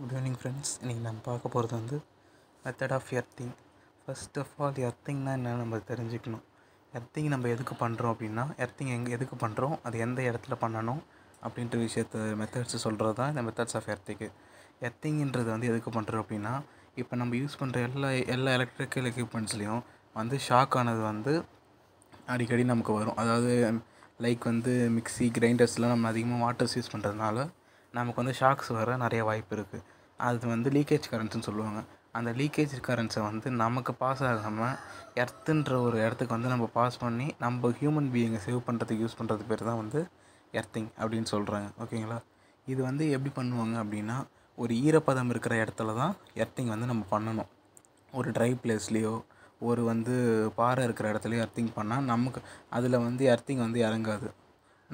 good evening friends இன்றைக்கி நம்ம பார்க்க போகிறது வந்து method of earthing first of all எர்த்திங்னா என்ன நம்ம தெரிஞ்சுக்கணும் எர்த்திங் நம்ம எதுக்கு பண்ணுறோம் அப்படின்னா எர்த்திங் எங்கே எதுக்கு பண்ணுறோம் அது எந்த இடத்துல பண்ணணும் அப்படின்ற விஷயத்த மெத்தட்ஸ் சொல்கிறது தான் இந்த மெத்தட்ஸ் ஆஃப் எர்த்திக்கு எர்த்திங்கிறது வந்து எதுக்கு பண்ணுறோம் அப்படின்னா இப்போ நம்ம யூஸ் பண்ணுற எல்லா எல்லா எலக்ட்ரிக்கல் எக்யூப்மெண்ட்ஸ்லேயும் வந்து ஷாக் ஆனது வந்து அடிக்கடி நமக்கு வரும் அதாவது லைக் வந்து மிக்சி கிரைண்டர்ஸ்லாம் நம்ம அதிகமாக வாட்டர்ஸ் யூஸ் பண்ணுறதுனால நமக்கு வந்து ஷாக்ஸ் வர நிறைய வாய்ப்பு இருக்குது அது வந்து லீக்கேஜ் கரண்ட்ஸ்னு சொல்லுவாங்க அந்த லீக்கேஜ் கரண்ட்ஸை வந்து நமக்கு பாஸ் ஆகாமல் எர்த்துன்ற ஒரு இடத்துக்கு வந்து நம்ம பாஸ் பண்ணி நம்ம ஹியூமன் பீயிங்கை சேவ் பண்ணுறதுக்கு யூஸ் பண்ணுறது பேர் தான் வந்து எர்த்திங் அப்படின்னு சொல்கிறாங்க ஓகேங்களா இது வந்து எப்படி பண்ணுவாங்க அப்படின்னா ஒரு ஈரப்பதம் இருக்கிற இடத்துல தான் எர்த்திங் வந்து நம்ம பண்ணணும் ஒரு ட்ரை பிளேஸ்லேயோ ஒரு வந்து பாறை இருக்கிற இடத்துலையோ எர்த்திங் பண்ணால் நமக்கு அதில் வந்து எர்த்திங் வந்து இறங்காது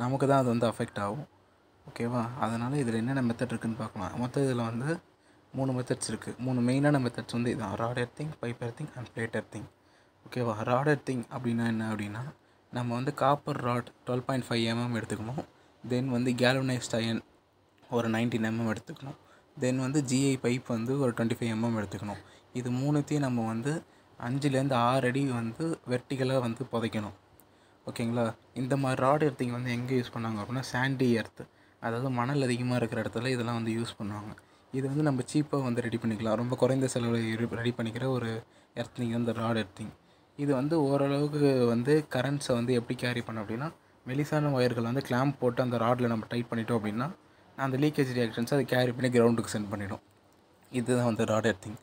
நமக்கு தான் அது வந்து அஃபெக்ட் ஆகும் ஓகேவா அதனால் இதில் என்னென்ன மெத்தட் இருக்குதுன்னு பார்க்கலாம் மொத்தம் இதில் வந்து மூணு மெத்தட்ஸ் இருக்குது மூணு மெயினான மெத்தட்ஸ் வந்து இதுதான் rod earthing pipe earthing and plate earthing ஓகேவா ராட் எர்த்திங் அப்படின்னா என்ன அப்படின்னா நம்ம வந்து copper rod twelve point five mm எடுத்துக்கணும் தென் வந்து கேலோனைஸ்ட் அயன் ஒரு நைன்டீன் எம்எம் mm எடுத்துக்கணும் தென் வந்து ஜிஐ பைப் வந்து ஒரு டுவெண்ட்டி ஃபைவ் எம்எம் எடுத்துக்கணும் இது மூணுத்தையும் நம்ம வந்து அஞ்சுலேருந்து ஆறு அடி வந்து வெர்டிகலாக வந்து புதைக்கணும் ஓகேங்களா இந்த மாதிரி ராட் எர்த்திங் வந்து எங்கே யூஸ் பண்ணாங்க அப்படின்னா சாண்டி எர்த்து அதாவது மணல் அதிகமாக இருக்கிற இடத்துல இதெல்லாம் வந்து யூஸ் பண்ணுவாங்க இது வந்து நம்ம சீப்பாக வந்து ரெடி பண்ணிக்கலாம் ரொம்ப குறைந்த செலவில் ரெடி பண்ணிக்கிற ஒரு எர்த்திங் வந்து ராட் எர்த்திங் இது வந்து ஓரளவுக்கு வந்து கரண்ட்ஸை வந்து எப்படி கேரி பண்ண அப்படின்னா மெலிசான ஒயர்கள் வந்து கிளாம்ப் போட்டு அந்த ராடில் நம்ம டைட் பண்ணிட்டோம் அப்படின்னா அந்த லீக்கேஜ் ரியாக்ஷன்ஸ் அதை கேரி பண்ணி கிரவுண்டுக்கு சென்ட் பண்ணிடும் இதுதான் வந்து ராட் எர்த்திங்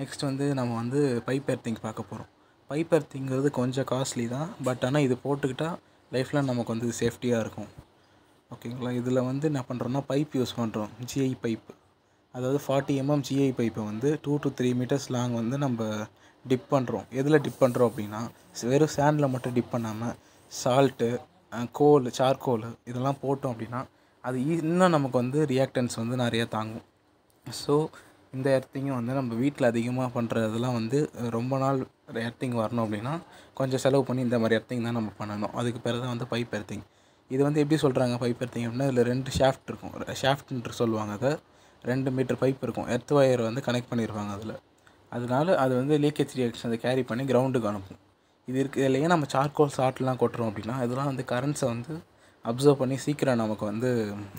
நெக்ஸ்ட் வந்து நம்ம வந்து பைப் எர்த்திங் பார்க்க போகிறோம் பைப் எர்த்திங்கிறது கொஞ்சம் காஸ்ட்லி தான் பட் ஆனால் இது போட்டுக்கிட்டால் லைஃப்பில் நமக்கு வந்து சேஃப்டியாக இருக்கும் ஓகேங்களா இதில் வந்து என்ன பண்ணுறோன்னா பைப் யூஸ் பண்ணுறோம் ஜிஐ பைப்பு அதாவது ஃபார்ட்டி எம்எம் ஜிஐ பைப்பை வந்து two to three metres long வந்து நம்ம டிப் பண்ணுறோம் எதில் டிப் பண்ணுறோம் அப்படின்னா வெறும் சேண்டில் மட்டும் டிப் பண்ணாமல் சால்ட்டு கோல் சார்கோல் இதெல்லாம் போட்டோம் அப்படின்னா அது இன்னும் நமக்கு வந்து ரியாக்டன்ஸ் வந்து நிறைய தாங்கும் ஸோ இந்த எர்த்திங்கும் வந்து நம்ம வீட்டில் அதிகமாக பண்ணுறதெல்லாம் வந்து ரொம்ப நாள் எர்த்திங் வரணும் அப்படின்னா கொஞ்சம் செலவு பண்ணி இந்த மாதிரி எர்த்திங் தான் நம்ம பண்ணணும் அதுக்கு பிறகு தான் வந்து பைப் எர்த்திங் இது வந்து எப்படி சொல்கிறாங்க பைப் எடுத்திங்க அப்படின்னா இதில் ரெண்டு ஷாஃப்ட் இருக்கும் ஷாஃப்ட்ன்ற சொல்லுவாங்க அதை ரெண்டு மீட்டர் பைப் இருக்கும் எர்த் ஒயர் வந்து கனெக்ட் பண்ணியிருப்பாங்க அதில் அதனால அது வந்து லீக்கேஜ் ரியாக்ஷன் அதை கேரி பண்ணி கிரவுண்டுக்கு அனுப்பும் இது இருக்குது இதில் ஏன் நம்ம சார்கோல் சாட்லாம் கொட்டுறோம் அப்படின்னா இதெல்லாம் வந்து கரண்ட்ஸை வந்து அப்சர்வ் பண்ணி சீக்கிரம் நமக்கு வந்து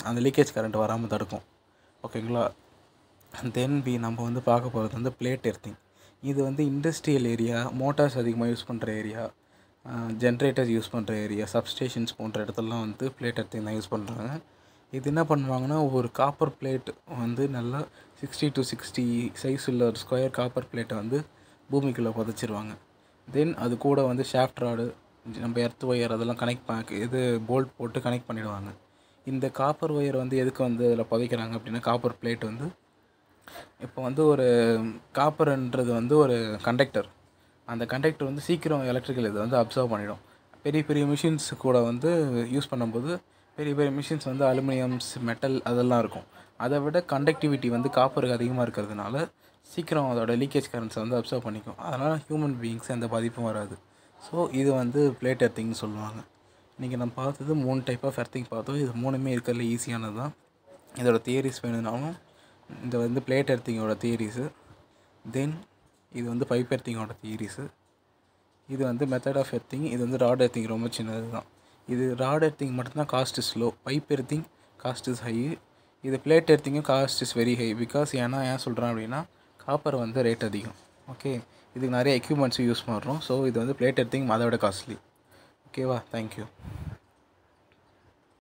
அந்த லீக்கேஜ் கரண்ட் வராமல் தடுக்கும் ஓகேங்களா தென் பி நம்ம வந்து பார்க்க போகிறது வந்து பிளேட் எர்த்திங் இது வந்து இண்டஸ்ட்ரியல் ஏரியா மோட்டார்ஸ் அதிகமாக யூஸ் பண்ணுற ஏரியா ஜென்ரேட்டர் யூஸ் பண்ணுற ஏரியா சப்ஸ்டேஷன்ஸ் போன்ற இடத்துலலாம் வந்து பிளேட் எடுத்து தான் யூஸ் பண்ணுறாங்க இது என்ன பண்ணுவாங்கன்னா ஒரு காப்பர் பிளேட் வந்து நல்லா சிக்ஸ்டி டு சிக்ஸ்டி சைஸ் உள்ள ஒரு ஸ்கொயர் காப்பர் பிளேட்டை வந்து பூமிக்குள்ளே புதைச்சிருவாங்க தென் அது கூட வந்து ஷாஃப்ட் ராடு நம்ம எர்த் ஒயர் அதெல்லாம் கனெக்ட் ப இது போல்ட் போட்டு கனெக்ட் பண்ணிவிடுவாங்க இந்த காப்பர் ஒயர் வந்து எதுக்கு வந்து அதில் புதைக்கிறாங்க அப்படின்னா காப்பர் பிளேட் வந்து இப்போ வந்து ஒரு காப்பர்ன்றது வந்து ஒரு கண்டக்டர் அந்த கண்டக்டர் வந்து சீக்கிரம் எலக்ட்ரிக்கல் இதை வந்து அப்சர்வ் பண்ணிடும் பெரிய பெரிய மிஷின்ஸ் கூட வந்து யூஸ் பண்ணும்போது பெரிய பெரிய மிஷின்ஸ் வந்து அலுமினியம்ஸ் மெட்டல் அதெல்லாம் இருக்கும் அதை விட கண்டக்டிவிட்டி வந்து காப்பருக்கு அதிகமாக இருக்கிறதுனால சீக்கிரம் அதோட லீக்கேஜ் கரண்ட்ஸை வந்து அப்சர்வ் பண்ணிக்கும் அதனால் ஹியூமன் பீயிங்ஸ் எந்த பாதிப்பும் வராது ஸோ இது வந்து பிளேட் எர்த்திங்னு சொல்லுவாங்க இன்றைக்கி நம்ம பார்த்தது மூணு டைப் ஆஃப் எர்த்திங் பார்த்தோம் இது மூணுமே இருக்கிறதுல ஈஸியானது தான் இதோட தியரிஸ் வேணும்னாலும் இந்த வந்து பிளேட் எர்த்திங்கோட தியரிஸு தென் இது வந்து பைப் எர்த்திங்கோட தியரிஸு இது வந்து மெத்தட் ஆஃப் எர்த்திங் இது வந்து ராட் எர்த்திங் ரொம்ப சின்னது தான் இது ராட் எர்த்திங் மட்டும்தான் cost is low pipe earthing cost is high இது பிளேட் எர்த்திங்கும் cost is very high because ஏன்னா ஏன் சொல்கிறேன் அப்படின்னா காப்பர் வந்து ரேட் அதிகம் ஓகே இதுக்கு நிறைய எக்யூப்மெண்ட்ஸும் யூஸ் பண்ணுறோம் ஸோ இது வந்து பிளேட் எர்த்திங் விட காஸ்ட்லி ஓகேவா தேங்க்யூ